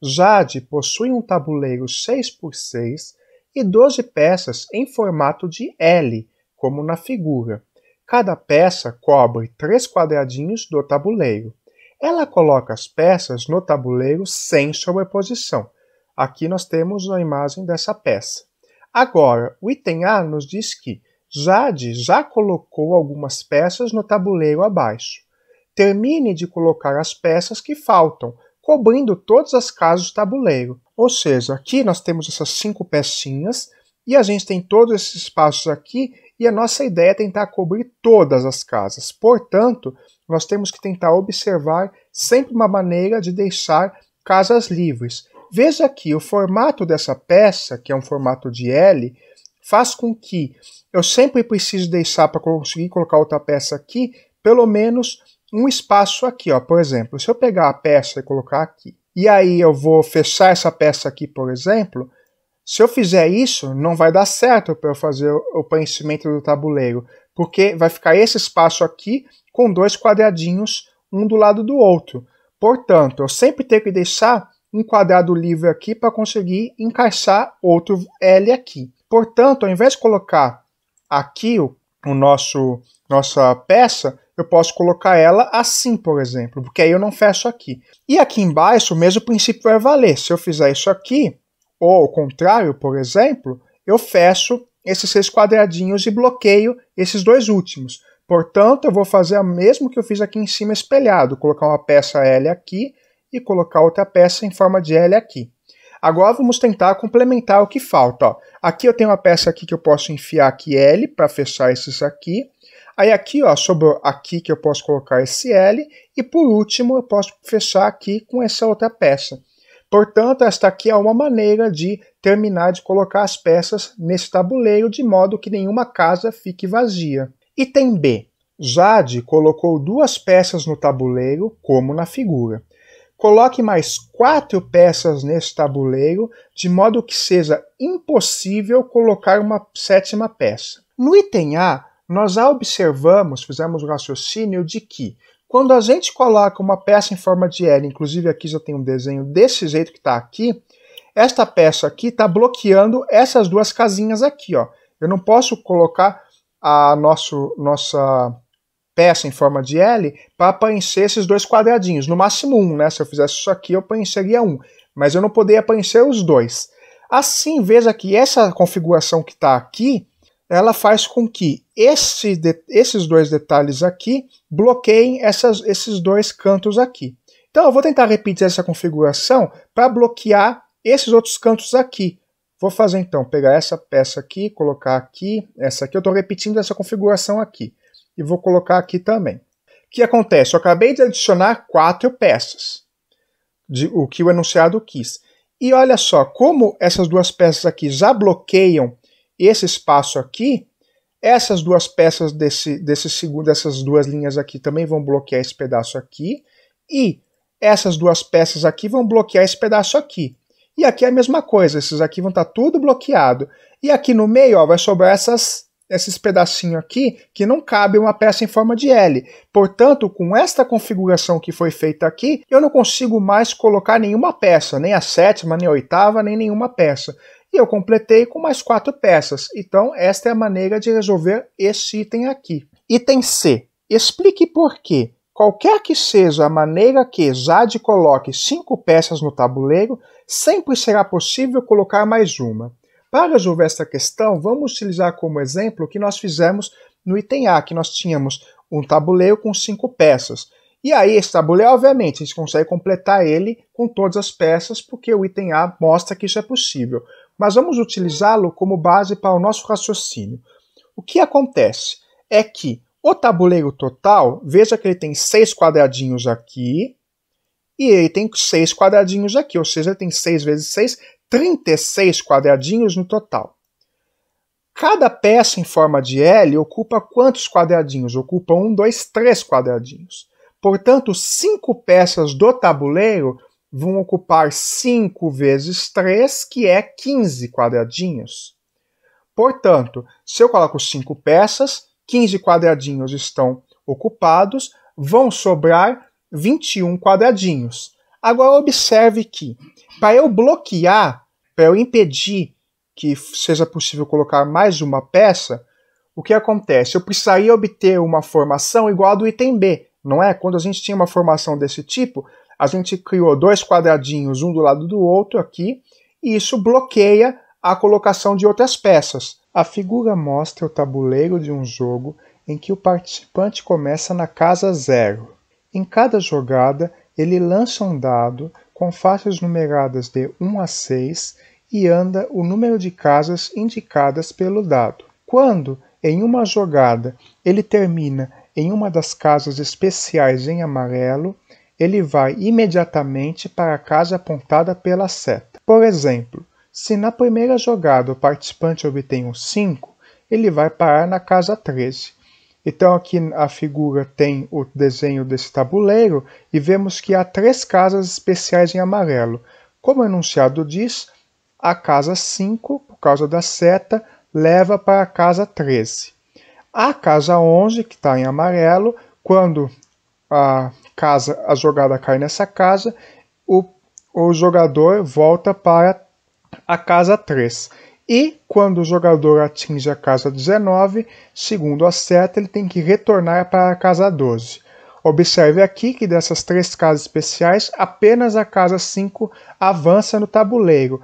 Jade possui um tabuleiro 6x6 e 12 peças em formato de L, como na figura. Cada peça cobre três quadradinhos do tabuleiro. Ela coloca as peças no tabuleiro sem sobreposição. Aqui nós temos a imagem dessa peça. Agora, o item A nos diz que Jade já colocou algumas peças no tabuleiro abaixo. Termine de colocar as peças que faltam, cobrindo todas as casas do tabuleiro. Ou seja, aqui nós temos essas cinco pecinhas e a gente tem todos esses espaços aqui e a nossa ideia é tentar cobrir todas as casas. Portanto, nós temos que tentar observar sempre uma maneira de deixar casas livres. Veja aqui, o formato dessa peça, que é um formato de L, faz com que eu sempre preciso deixar para conseguir colocar outra peça aqui, pelo menos um espaço aqui, ó, por exemplo. Se eu pegar a peça e colocar aqui, e aí eu vou fechar essa peça aqui, por exemplo, se eu fizer isso, não vai dar certo para eu fazer o preenchimento do tabuleiro, porque vai ficar esse espaço aqui com dois quadradinhos, um do lado do outro. Portanto, eu sempre tenho que deixar um quadrado livre aqui para conseguir encaixar outro L aqui. Portanto, ao invés de colocar aqui o, o nosso nossa peça, eu posso colocar ela assim, por exemplo, porque aí eu não fecho aqui. E aqui embaixo, o mesmo princípio vai valer. Se eu fizer isso aqui, ou o contrário, por exemplo, eu fecho esses seis quadradinhos e bloqueio esses dois últimos. Portanto, eu vou fazer o mesmo que eu fiz aqui em cima espelhado, colocar uma peça L aqui e colocar outra peça em forma de L aqui. Agora vamos tentar complementar o que falta. Ó. Aqui eu tenho uma peça aqui que eu posso enfiar aqui L para fechar esses aqui. Aí aqui, ó, sobrou aqui que eu posso colocar esse L. E por último, eu posso fechar aqui com essa outra peça. Portanto, esta aqui é uma maneira de terminar de colocar as peças nesse tabuleiro de modo que nenhuma casa fique vazia. Item B. Jade colocou duas peças no tabuleiro, como na figura. Coloque mais quatro peças nesse tabuleiro, de modo que seja impossível colocar uma sétima peça. No item A, nós observamos, fizemos o um raciocínio de que quando a gente coloca uma peça em forma de L, inclusive aqui já tem um desenho desse jeito que está aqui, esta peça aqui está bloqueando essas duas casinhas aqui. Ó. Eu não posso colocar a nosso, nossa peça em forma de L para preencher esses dois quadradinhos, no máximo um. Né? Se eu fizesse isso aqui, eu preencheria um, mas eu não poderia preencher os dois. Assim, veja que essa configuração que está aqui, ela faz com que esse esses dois detalhes aqui bloqueiem essas, esses dois cantos aqui. Então eu vou tentar repetir essa configuração para bloquear esses outros cantos aqui. Vou fazer então, pegar essa peça aqui, colocar aqui, essa aqui, eu estou repetindo essa configuração aqui. E vou colocar aqui também. O que acontece? Eu acabei de adicionar quatro peças, de, o que o enunciado quis. E olha só, como essas duas peças aqui já bloqueiam esse espaço aqui, essas duas peças desse, desse segundo, essas duas linhas aqui também vão bloquear esse pedaço aqui, e essas duas peças aqui vão bloquear esse pedaço aqui. E aqui é a mesma coisa, esses aqui vão estar tá tudo bloqueado. E aqui no meio ó, vai sobrar essas, esses pedacinhos aqui que não cabe uma peça em forma de L. Portanto, com esta configuração que foi feita aqui, eu não consigo mais colocar nenhuma peça, nem a sétima, nem a oitava, nem nenhuma peça. E eu completei com mais quatro peças. Então, esta é a maneira de resolver este item aqui. Item C. Explique por que, qualquer que seja a maneira que Zad coloque cinco peças no tabuleiro, sempre será possível colocar mais uma. Para resolver esta questão, vamos utilizar como exemplo o que nós fizemos no item A, que nós tínhamos um tabuleiro com cinco peças. E aí, esse tabuleiro, obviamente, a gente consegue completar ele com todas as peças, porque o item A mostra que isso é possível mas vamos utilizá-lo como base para o nosso raciocínio. O que acontece é que o tabuleiro total, veja que ele tem seis quadradinhos aqui e ele tem seis quadradinhos aqui, ou seja, ele tem 6 vezes 6, 36 quadradinhos no total. Cada peça em forma de L ocupa quantos quadradinhos? Ocupa um, dois, três quadradinhos. Portanto, cinco peças do tabuleiro vão ocupar 5 vezes 3, que é 15 quadradinhos. Portanto, se eu coloco 5 peças, 15 quadradinhos estão ocupados, vão sobrar 21 quadradinhos. Agora observe que, para eu bloquear, para eu impedir que seja possível colocar mais uma peça, o que acontece? Eu precisaria obter uma formação igual a do item B, não é? Quando a gente tinha uma formação desse tipo, a gente criou dois quadradinhos um do lado do outro aqui, e isso bloqueia a colocação de outras peças. A figura mostra o tabuleiro de um jogo em que o participante começa na casa zero. Em cada jogada, ele lança um dado com faixas numeradas de 1 a 6 e anda o número de casas indicadas pelo dado. Quando, em uma jogada, ele termina em uma das casas especiais em amarelo, ele vai imediatamente para a casa apontada pela seta. Por exemplo, se na primeira jogada o participante obtém um 5, ele vai parar na casa 13. Então aqui a figura tem o desenho desse tabuleiro e vemos que há três casas especiais em amarelo. Como o enunciado diz, a casa 5, por causa da seta, leva para a casa 13. A casa 11, que está em amarelo, quando a casa, a jogada cai nessa casa, o, o jogador volta para a casa 3. E quando o jogador atinge a casa 19, segundo a seta, ele tem que retornar para a casa 12. Observe aqui que dessas três casas especiais, apenas a casa 5 avança no tabuleiro.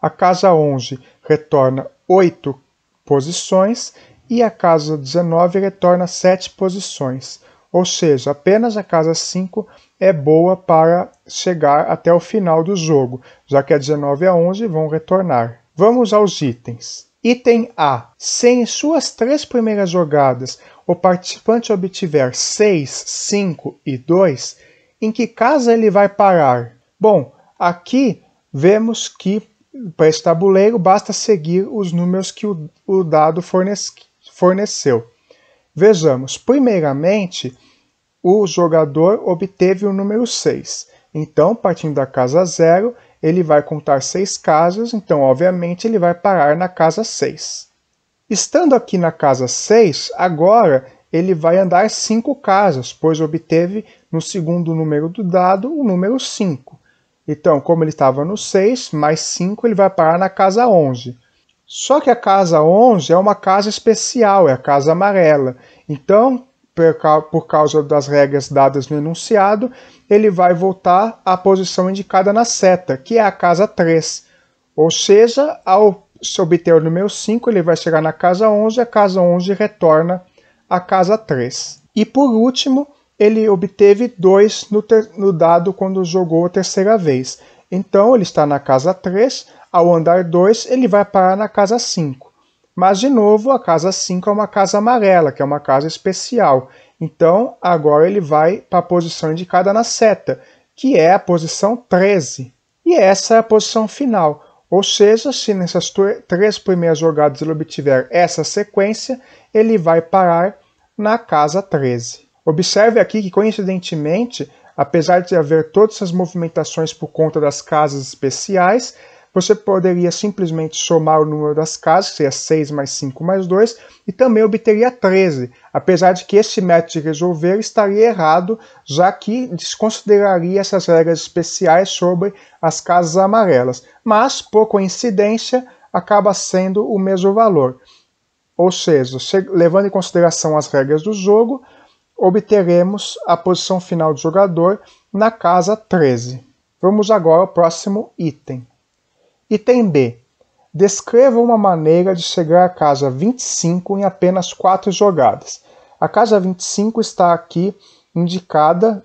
A casa 11 retorna 8 posições e a casa 19 retorna 7 posições. Ou seja, apenas a casa 5 é boa para chegar até o final do jogo, já que é a 19 e a 11 vão retornar. Vamos aos itens. Item A. Se em suas três primeiras jogadas o participante obtiver 6, 5 e 2, em que casa ele vai parar? Bom, aqui vemos que para esse tabuleiro basta seguir os números que o, o dado forneceu. Vejamos, primeiramente, o jogador obteve o número 6. Então, partindo da casa 0, ele vai contar 6 casas, então, obviamente, ele vai parar na casa 6. Estando aqui na casa 6, agora ele vai andar 5 casas, pois obteve no segundo número do dado o número 5. Então, como ele estava no 6, mais 5, ele vai parar na casa 11. Só que a casa 11 é uma casa especial, é a casa amarela. Então, por causa das regras dadas no enunciado, ele vai voltar à posição indicada na seta, que é a casa 3. Ou seja, ao se obter o número 5, ele vai chegar na casa 11, a casa 11 retorna à casa 3. E por último, ele obteve 2 no, no dado quando jogou a terceira vez. Então, ele está na casa 3, ao andar 2, ele vai parar na casa 5. Mas, de novo, a casa 5 é uma casa amarela, que é uma casa especial. Então, agora ele vai para a posição indicada na seta, que é a posição 13. E essa é a posição final. Ou seja, se nessas três primeiras jogadas ele obtiver essa sequência, ele vai parar na casa 13. Observe aqui que, coincidentemente, apesar de haver todas essas movimentações por conta das casas especiais, você poderia simplesmente somar o número das casas, que seria 6 mais 5 mais 2, e também obteria 13, apesar de que esse método de resolver estaria errado, já que desconsideraria essas regras especiais sobre as casas amarelas. Mas, por coincidência, acaba sendo o mesmo valor. Ou seja, levando em consideração as regras do jogo, obteremos a posição final do jogador na casa 13. Vamos agora ao próximo item. Item B. Descreva uma maneira de chegar à casa 25 em apenas 4 jogadas. A casa 25 está aqui indicada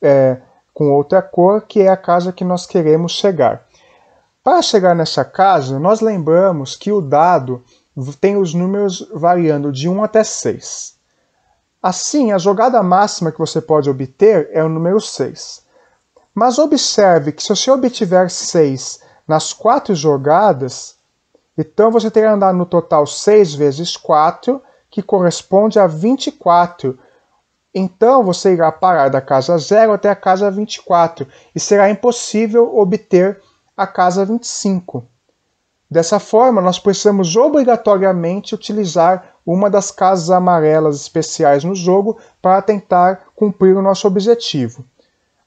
é, com outra cor, que é a casa que nós queremos chegar. Para chegar nessa casa, nós lembramos que o dado tem os números variando de 1 até 6. Assim, a jogada máxima que você pode obter é o número 6. Mas observe que se você obtiver 6 nas quatro jogadas, então você tem que andar no total 6 vezes 4, que corresponde a 24. Então você irá parar da casa 0 até a casa 24 e será impossível obter a casa 25. Dessa forma, nós precisamos obrigatoriamente utilizar uma das casas amarelas especiais no jogo para tentar cumprir o nosso objetivo.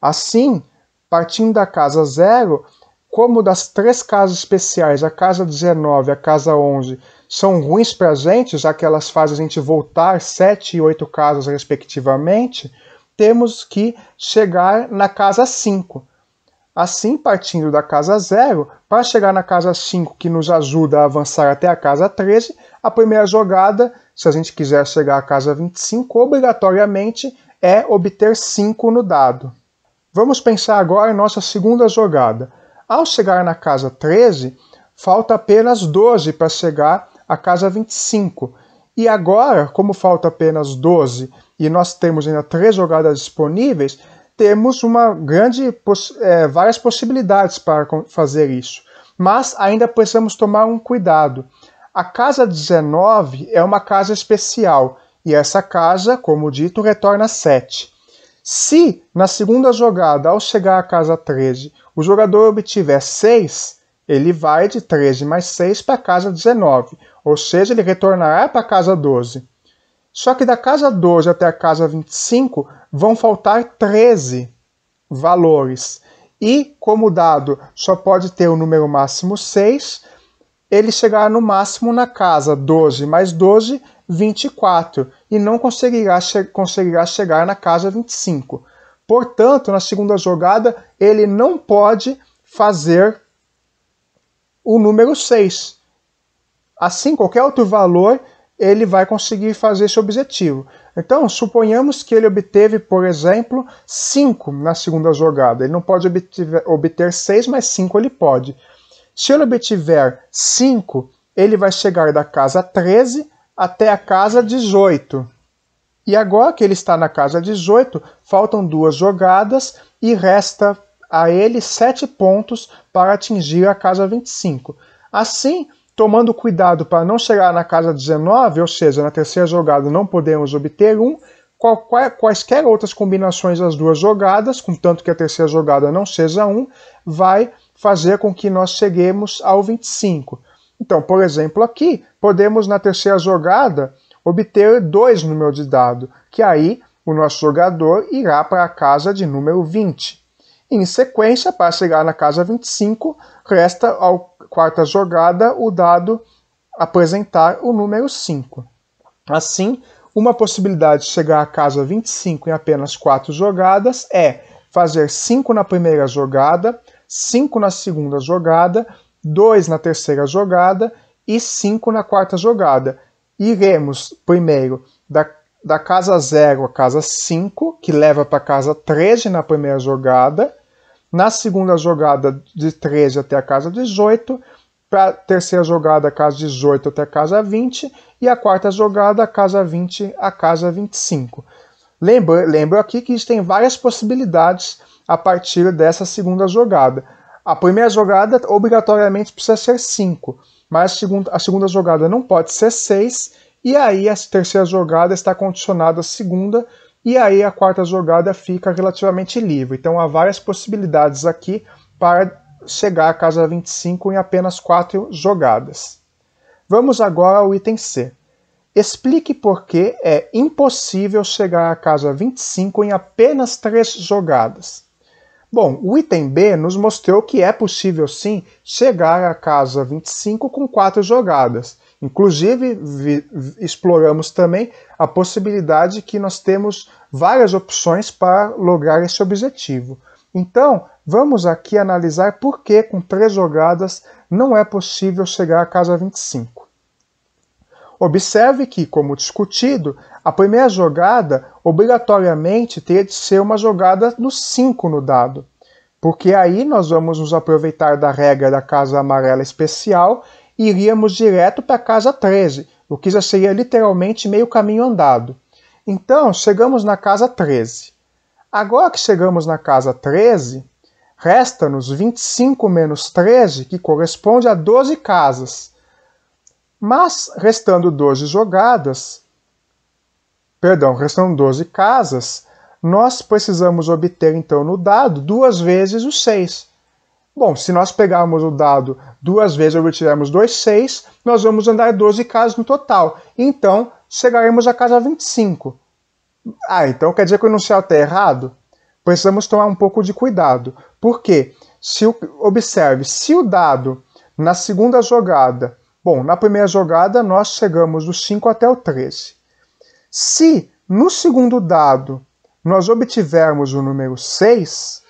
Assim, partindo da casa 0, como das três casas especiais, a casa 19 a casa 11, são ruins para a gente, já que elas fazem a gente voltar sete e oito casas respectivamente, temos que chegar na casa 5. Assim, partindo da casa 0, para chegar na casa 5, que nos ajuda a avançar até a casa 13, a primeira jogada, se a gente quiser chegar à casa 25, obrigatoriamente é obter 5 no dado. Vamos pensar agora em nossa segunda jogada. Ao chegar na casa 13, falta apenas 12 para chegar à casa 25. E agora, como falta apenas 12 e nós temos ainda três jogadas disponíveis, temos uma grande é, várias possibilidades para fazer isso. Mas ainda precisamos tomar um cuidado. A casa 19 é uma casa especial, e essa casa, como dito, retorna 7. Se na segunda jogada, ao chegar à casa 13, o jogador obtiver 6, ele vai de 13 mais 6 para a casa 19, ou seja, ele retornará para a casa 12. Só que da casa 12 até a casa 25 vão faltar 13 valores. E como o dado só pode ter o número máximo 6, ele chegará no máximo na casa 12 mais 12 24 e não conseguirá, che conseguirá chegar na casa 25. Portanto, na segunda jogada, ele não pode fazer o número 6. Assim, qualquer outro valor, ele vai conseguir fazer esse objetivo. Então, suponhamos que ele obteve, por exemplo, 5 na segunda jogada. Ele não pode obter, obter 6, mas 5 ele pode. Se ele obtiver 5, ele vai chegar da casa 13 até a casa 18. E agora que ele está na casa 18, faltam duas jogadas e resta a ele sete pontos para atingir a casa 25. Assim, tomando cuidado para não chegar na casa 19, ou seja, na terceira jogada não podemos obter um, quaisquer outras combinações das duas jogadas, contanto que a terceira jogada não seja um, vai fazer com que nós cheguemos ao 25. Então, por exemplo, aqui podemos na terceira jogada obter dois números de dado, que aí o nosso jogador irá para a casa de número 20. em sequência, para chegar na casa 25, resta à quarta jogada o dado apresentar o número 5. Assim, uma possibilidade de chegar à casa 25 em apenas quatro jogadas é fazer 5 na primeira jogada, 5 na segunda jogada 2 na terceira jogada e 5 na quarta jogada. Iremos primeiro da, da casa 0 à casa 5, que leva para casa 13 na primeira jogada, na segunda jogada de 13 até a casa 18, para a terceira jogada, casa 18 até a casa 20, e a quarta jogada, casa 20 a casa 25. Lembro, lembro aqui que a gente tem várias possibilidades a partir dessa segunda jogada. A ah, primeira jogada obrigatoriamente precisa ser 5, mas a segunda, a segunda jogada não pode ser 6, e aí a terceira jogada está condicionada à segunda, e aí a quarta jogada fica relativamente livre. Então há várias possibilidades aqui para chegar à casa 25 em apenas quatro jogadas. Vamos agora ao item C. Explique por que é impossível chegar à casa 25 em apenas três jogadas. Bom, o item B nos mostrou que é possível sim chegar à casa 25 com quatro jogadas. Inclusive, vi, exploramos também a possibilidade que nós temos várias opções para lograr esse objetivo. Então, vamos aqui analisar por que com três jogadas não é possível chegar à casa 25. Observe que, como discutido, a primeira jogada obrigatoriamente teria de ser uma jogada do 5 no dado, porque aí nós vamos nos aproveitar da regra da casa amarela especial e iríamos direto para a casa 13, o que já seria literalmente meio caminho andado. Então, chegamos na casa 13. Agora que chegamos na casa 13, resta-nos 25 menos 13, que corresponde a 12 casas. Mas, restando 12 jogadas, perdão, restam 12 casas, nós precisamos obter então no dado duas vezes o 6. Bom, se nós pegarmos o dado duas vezes e obtivermos dois 6, nós vamos andar 12 casas no total. Então, chegaremos à casa 25. Ah, então quer dizer que o enunciado está errado? Precisamos tomar um pouco de cuidado. Por quê? Se, observe, se o dado na segunda jogada Bom, na primeira jogada nós chegamos do 5 até o 13. Se no segundo dado nós obtivermos o número 6,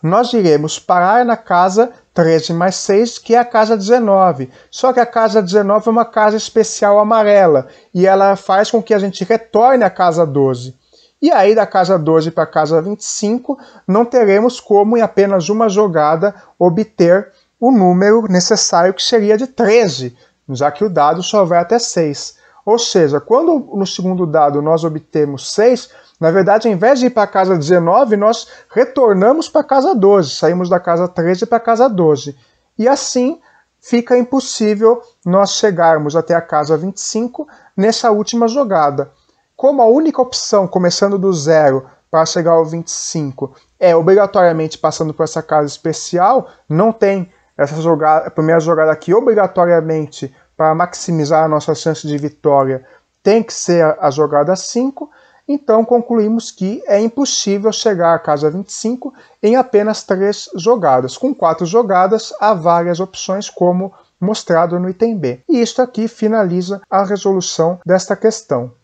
nós iremos parar na casa 13 mais 6, que é a casa 19. Só que a casa 19 é uma casa especial amarela e ela faz com que a gente retorne à casa 12. E aí, da casa 12 para a casa 25, não teremos como, em apenas uma jogada, obter o número necessário que seria de 13, já que o dado só vai até 6. Ou seja, quando no segundo dado nós obtemos 6, na verdade, ao invés de ir para a casa 19, nós retornamos para a casa 12, saímos da casa 13 para a casa 12. E assim fica impossível nós chegarmos até a casa 25 nessa última jogada. Como a única opção, começando do zero para chegar ao 25, é obrigatoriamente passando por essa casa especial, não tem essa jogada, a primeira jogada aqui, obrigatoriamente, para maximizar a nossa chance de vitória, tem que ser a jogada 5. Então concluímos que é impossível chegar à casa 25 em apenas três jogadas. Com quatro jogadas, há várias opções, como mostrado no item B. E isto aqui finaliza a resolução desta questão.